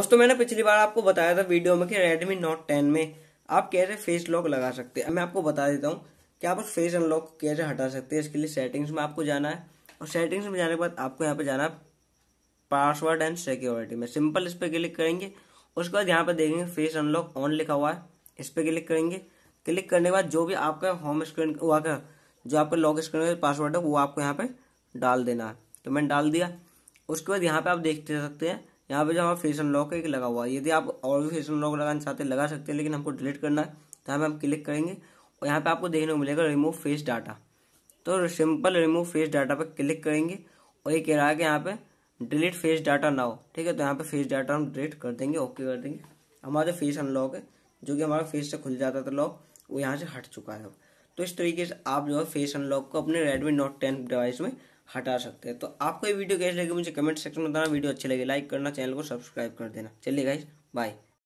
दोस्तों मैंने पिछली बार आपको बताया था वीडियो में कि Redmi Note 10 में आप कैसे फेस लॉक लगा सकते हैं मैं आपको बता देता हूँ कि आप उस फेस अनलॉक कैसे हटा सकते हैं इसके लिए सेटिंग्स में आपको जाना है और सेटिंग्स में जाने के बाद आपको यहाँ पे जाना है पासवर्ड एंड सिक्योरिटी में सिंपल इस पर क्लिक करेंगे उसके बाद यहाँ पर देखेंगे फेस अनलॉक ऑन लिखा हुआ है इस पर क्लिक करेंगे क्लिक करने के बाद जो भी आपका होम स्क्रीन हुआ का जो आपका लॉक स्क्रीन का पासवर्ड है वो आपको यहाँ पर डाल देना है तो मैंने डाल दिया उसके बाद यहाँ पर आप देख सकते हैं यहाँ पे जो हमारा फेस अनलॉक है एक लगा हुआ है यदि आप और भी फेस अनलॉक लगाना चाहते लगा सकते हैं लेकिन हमको डिलीट करना है तो यहाँ पे हम क्लिक करेंगे और यहाँ पे आपको देखने को मिलेगा रिमूव फेस डाटा तो सिंपल रिमूव फेस डाटा पर क्लिक करेंगे और ये कह रहा है कि यहाँ पे डिलीट फेस डाटा ना हो ठीक है तो यहाँ पे फेस डाटा हम डिलीट कर देंगे ओके कर देंगे हमारा जो फेस अनलॉक है जो कि हमारा फेस से खुल जाता था लॉक वो यहाँ से हट चुका है तो इस तरीके से आप जो है फेस अनलॉक को अपने रेडमी नोट टेन डिवाइस में हटा सकते हैं तो आपको ये वीडियो कैसे लगी मुझे कमेंट सेक्शन में बताना वीडियो अच्छी लगे लाइक करना चैनल को सब्सक्राइब कर देना चलिए गाइज बाय